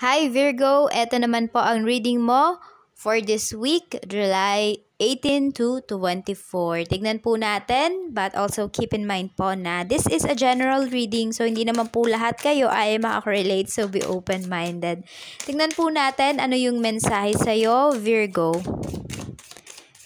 Hi Virgo, eto naman po ang reading mo for this week, July 18 to 24. Tignan po natin, but also keep in mind po na this is a general reading, so hindi naman po lahat kayo ay makakorelate, so be open-minded. Tignan po natin ano yung mensahe sa'yo, Virgo.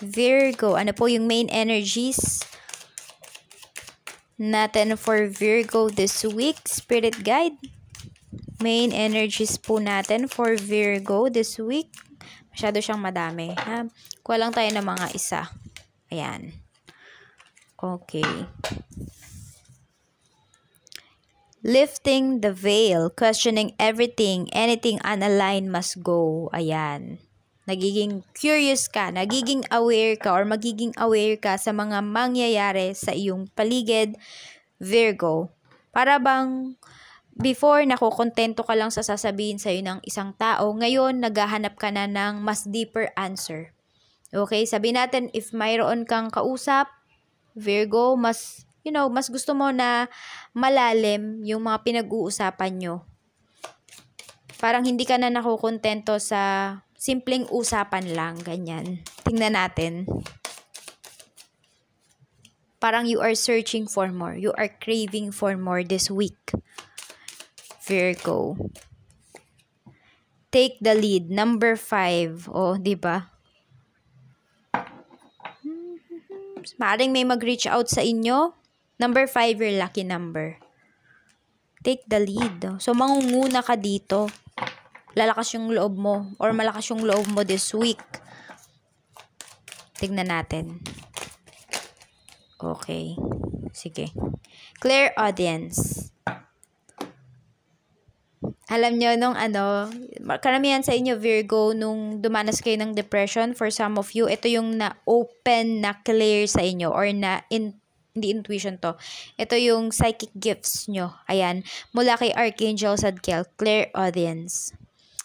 Virgo, ano po yung main energies natin for Virgo this week, Spirit Guide? main energies po natin for Virgo this week. Masyado siyang madami. Ha? Kuha lang tayo ng mga isa. Ayan. Okay. Lifting the veil, questioning everything, anything unaligned must go. Ayan. Nagiging curious ka, nagiging aware ka, or magiging aware ka sa mga mangyayari sa iyong paligid, Virgo. Para bang Before, nakukontento ka lang sa sasabihin sa'yo ng isang tao. Ngayon, naghahanap ka na ng mas deeper answer. Okay, sabi natin, if mayroon kang kausap, Virgo, mas, you know, mas gusto mo na malalim yung mga pinag-uusapan nyo. Parang hindi ka na nakukontento sa simpleng usapan lang, ganyan. Tingnan natin. Parang you are searching for more. You are craving for more this week. Virgo. Take the lead. Number five. O, oh, di ba? Maaring may mag-reach out sa inyo. Number five, your lucky number. Take the lead. So, mangunguna ka dito. Lalakas yung loob mo or malakas yung loob mo this week. Tignan natin. Okay. Sige. Clear audience. Alam nyo, nung ano, karamihan sa inyo, Virgo, nung dumanas kayo ng depression, for some of you, ito yung na-open, na-clear sa inyo, or na-in hindi intuition to. Ito yung psychic gifts nyo. Ayan. Mula kay Archangel Sadkiel, Clear Audience.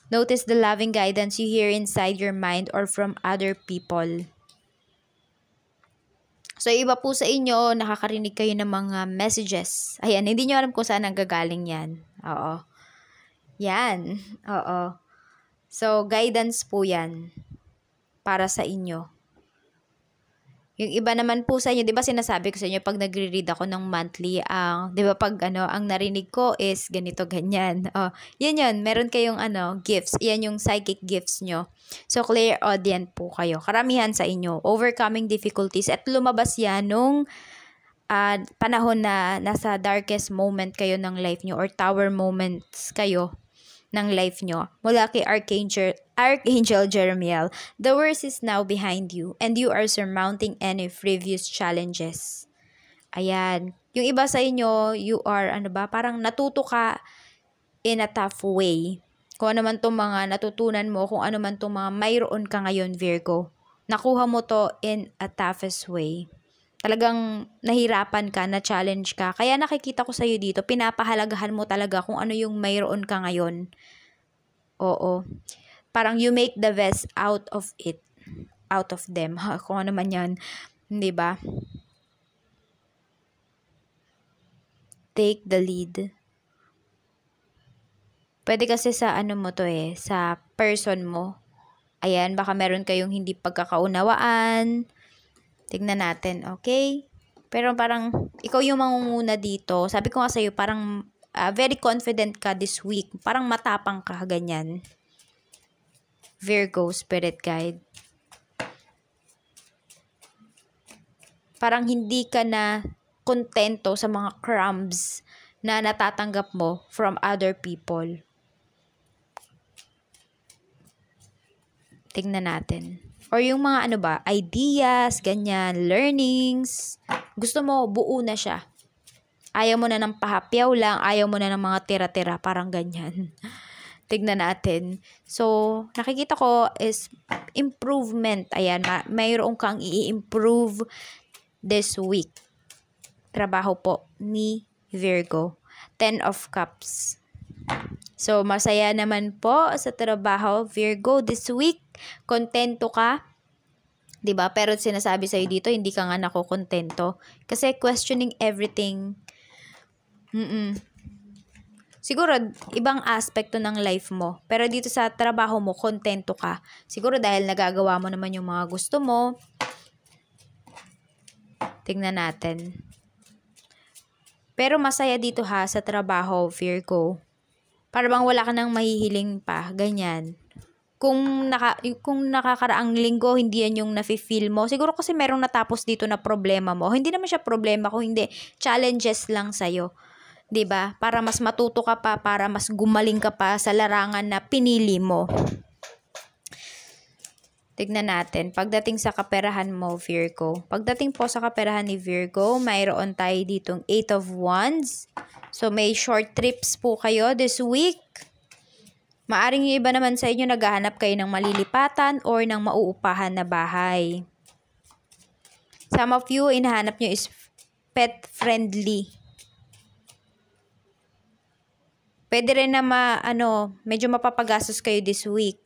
Notice the loving guidance you hear inside your mind or from other people. So, iba po sa inyo, nakakarinig kayo ng mga messages. Ayan, hindi nyo alam kung saan ang gagaling yan. Oo. Yan, oo. So, guidance po yan para sa inyo. Yung iba naman po sa inyo, 'di ba sinasabi ko sa inyo pag nagre-read ako ng monthly, ang uh, 'di ba pag ano, ang narinig ko is ganito ganyan. Oh, 'yan 'yon, meron kayong ano, gifts. 'Yan yung psychic gifts nyo. So clear audience po kayo. Karamihan sa inyo, overcoming difficulties at lumabas 'yan nung uh, panahon na nasa darkest moment kayo ng life nyo or tower moments kayo ng life nyo mula kay Archangel, Archangel Jeremiel. The worst is now behind you and you are surmounting any previous challenges. Ayan. Yung iba sa inyo, you are, ano ba, parang natuto ka in a tough way. Kung ano man mga natutunan mo, kung ano man itong mga mayroon ka ngayon, Virgo. Nakuha mo to in a toughest way talagang nahirapan ka, na-challenge ka. Kaya nakikita ko sa'yo dito, pinapahalagahan mo talaga kung ano yung mayroon ka ngayon. Oo. Parang you make the best out of it. Out of them. Ha, kung ano man yan. Hindi ba? Take the lead. Pwede kasi sa ano mo to eh, sa person mo. Ayan, baka meron kayong hindi pagkakaunawaan Tignan natin, okay? Pero parang, ikaw yung mangunguna dito. Sabi ko nga sa'yo, parang uh, very confident ka this week. Parang matapang ka, ganyan. Virgo Spirit Guide. Parang hindi ka na kontento sa mga crumbs na natatanggap mo from other people. Tingnan natin or yung mga ano ba, ideas, ganyan, learnings. Gusto mo, buo na siya. Ayaw mo na ng pahapyaw lang, ayaw mo na ng mga tira-tira, parang ganyan. Tignan natin. So, nakikita ko is improvement. Ayan, mayroon kang i-improve this week. Trabaho po ni Virgo. Ten of Cups. So, masaya naman po sa trabaho, Virgo, this week. Kontento ka? 'di ba? Pero sinasabi sa dito, hindi ka nga nakokontento kasi questioning everything. Mm. -mm. Siguro ibang aspekto ng life mo, pero dito sa trabaho mo kontento ka. Siguro dahil nagagawa mo naman yung mga gusto mo. Tingnan natin. Pero masaya dito ha sa trabaho, Virgo. Para bang wala ka nang mahihiling pa, ganyan. Kung, naka, kung nakakaraang linggo, hindi yan yung nafe-feel mo. Siguro kasi merong natapos dito na problema mo. Hindi naman siya problema ko, hindi. Challenges lang sa'yo. 'di ba? Para mas matuto ka pa, para mas gumaling ka pa sa larangan na pinili mo. Tignan natin, pagdating sa kaperahan mo, Virgo. Pagdating po sa kaperahan ni Virgo, mayroon tayo ditong 8 of Wands. So, may short trips po kayo this week. Maaring yung iba naman sa inyo naghahanap kayo ng malilipatan or ng mauupahan na bahay. Some of you, inahanap nyo is pet friendly. Pwede rin na ma, ano, medyo mapapagasos kayo this week.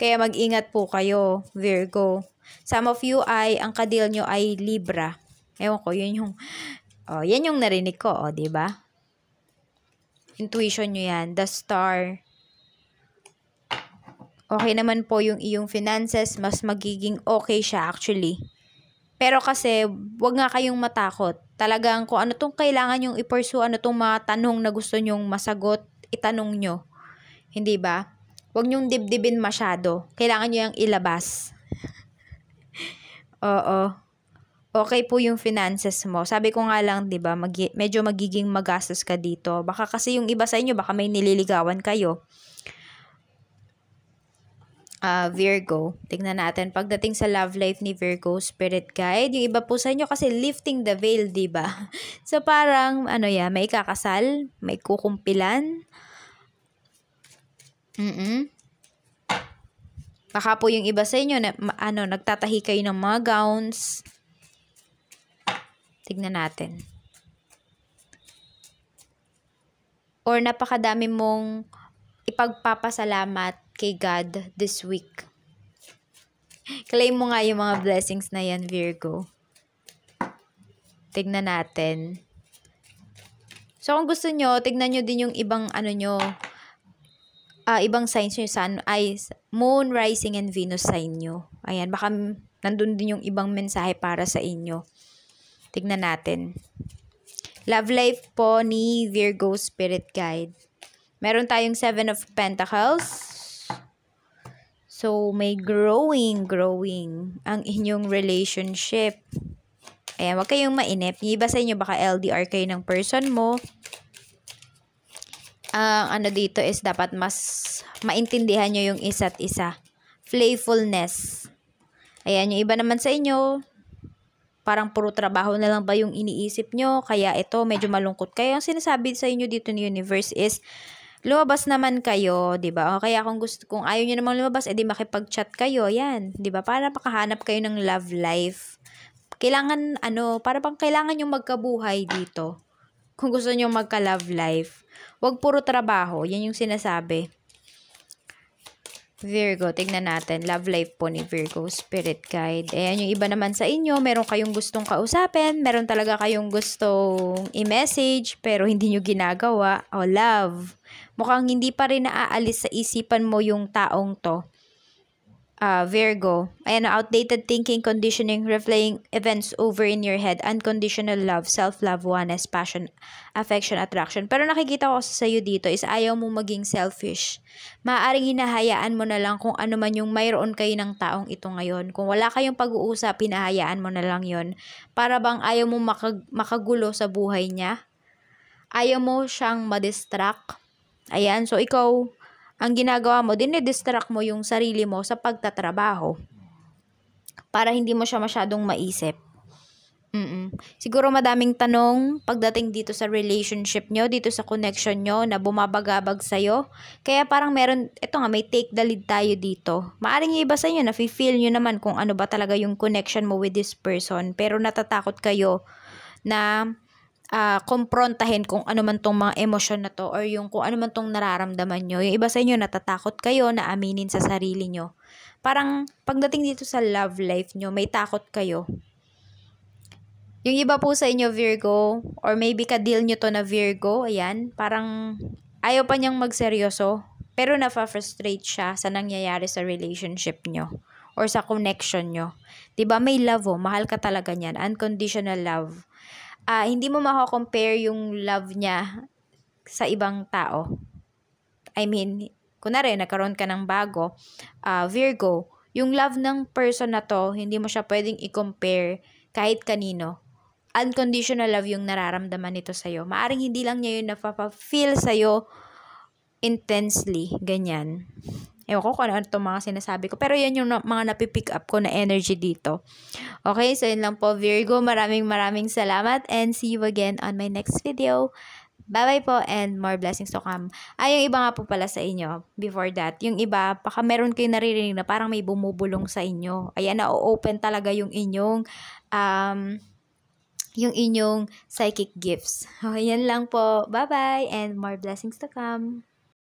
Kaya mag-ingat po kayo, Virgo. Some of you ay, ang kadil nyo ay Libra. Ewan ko, yun yung, oh, yan yung narinig ko, oh, ba diba? Intuition nyo yan. The star. Okay naman po yung iyong finances. Mas magiging okay siya actually. Pero kasi, wag nga kayong matakot. Talagang kung ano tong kailangan yung ipursue, ano tong mga tanong na gusto nyong masagot, itanong nyo. Hindi ba? Huwag nyong dibdibin masyado. Kailangan nyo yung ilabas. Oo okay po yung finances mo. Sabi ko nga lang, 'di ba, mag- medyo magiging magastos ka dito. Baka kasi yung iba sa inyo baka may nililigawan kayo. Uh, Virgo. Tingnan natin pagdating sa love life ni Virgo Spirit Guide. Yung iba po sa inyo kasi lifting the veil, 'di ba? so parang ano ya, may kakasal, may kukumpilan. Mm. Baka po yung iba sa inyo na ano, nagtatahi kayo ng mga gowns Tignan natin. Or napakadami mong ipagpapasalamat kay God this week. Claim mo nga yung mga blessings na yan, Virgo. Tignan natin. So, kung gusto nyo, tignan nyo din yung ibang ano nyo, uh, ibang signs nyo, sun, ano, ay, moon, rising, and Venus sign nyo. Ayan, baka nandun din yung ibang mensahe para sa inyo. Tignan natin. Love life po ni Virgo Spirit Guide. Meron tayong Seven of Pentacles. So, may growing, growing ang inyong relationship. Ayan, wag kayong mainip. Yung iba sa inyo, baka LDR kayo ng person mo. Ang uh, ano dito is dapat mas maintindihan nyo yung isa't isa. Playfulness. Ayan, yung iba naman sa inyo, Parang puro trabaho na lang ba yung iniisip nyo? Kaya ito, medyo malungkot kayo. Ang sinasabi sa inyo dito ni universe is, lumabas naman kayo, 'di ba? O kaya kung gusto kung ayaw niyo namang lumabas, edi makipag-chat kayo, 'yan, 'di ba? Para makahanap kayo ng love life. Kailangan ano, para pang kailangan yung magkabuhay dito. Kung gusto niyo magka-love life, 'wag puro trabaho, 'yan yung sinasabi. Virgo, tignan natin. Love life po ni Virgo, Spirit Guide. Ayan yung iba naman sa inyo. Meron kayong gustong kausapin. Meron talaga kayong gustong i-message pero hindi nyo ginagawa. O oh, love, mukhang hindi pa rin naaalis sa isipan mo yung taong to uh, Virgo. Ayan, outdated thinking, conditioning, replaying events over in your head, unconditional love, self-love, oneness, passion, affection, attraction. Pero nakikita ko sa sa'yo dito is ayaw mo maging selfish. Maaring hinahayaan mo na lang kung ano man yung mayroon kayo ng taong ito ngayon. Kung wala kayong pag-uusap, hinahayaan mo na lang yon Para bang ayaw mo makag makagulo sa buhay niya. Ayaw mo siyang madistract. Ayan, so ikaw, ang ginagawa mo, dinidistract mo yung sarili mo sa pagtatrabaho para hindi mo siya masyadong maisip. Mm-mm. Siguro madaming tanong pagdating dito sa relationship nyo, dito sa connection nyo na bumabagabag sa'yo. Kaya parang meron, eto nga, may take the lead tayo dito. Maaring yung iba sa inyo, nafe-feel nyo naman kung ano ba talaga yung connection mo with this person. Pero natatakot kayo na uh, ah, komprontahin kung ano man tong mga emosyon na to or yung kung ano man tong nararamdaman nyo. Yung iba sa inyo natatakot kayo na aminin sa sarili nyo. Parang pagdating dito sa love life nyo, may takot kayo. Yung iba po sa inyo Virgo or maybe ka-deal nyo to na Virgo, ayan, parang ayaw pa niyang magseryoso pero nafa-frustrate siya sa nangyayari sa relationship nyo or sa connection nyo. ba diba, may love oh, mahal ka talaga niyan, unconditional love uh, hindi mo mako-compare yung love niya sa ibang tao. I mean, kunwari, nagkaroon ka ng bago, uh, Virgo, yung love ng person na to, hindi mo siya pwedeng i-compare kahit kanino. Unconditional love yung nararamdaman nito sa'yo. Maaring hindi lang niya yun napapa-feel sa'yo intensely, ganyan. Ewan ko kung ano itong mga sinasabi ko. Pero yan yung na, mga napipick up ko na energy dito. Okay, so yun lang po Virgo. Maraming maraming salamat and see you again on my next video. Bye-bye po and more blessings to come. Ay, ah, yung iba nga po pala sa inyo, before that, yung iba, paka meron kayo naririnig na parang may bumubulong sa inyo. Ayan, na-open talaga yung inyong, um, yung inyong psychic gifts. Okay, yan lang po. Bye-bye and more blessings to come.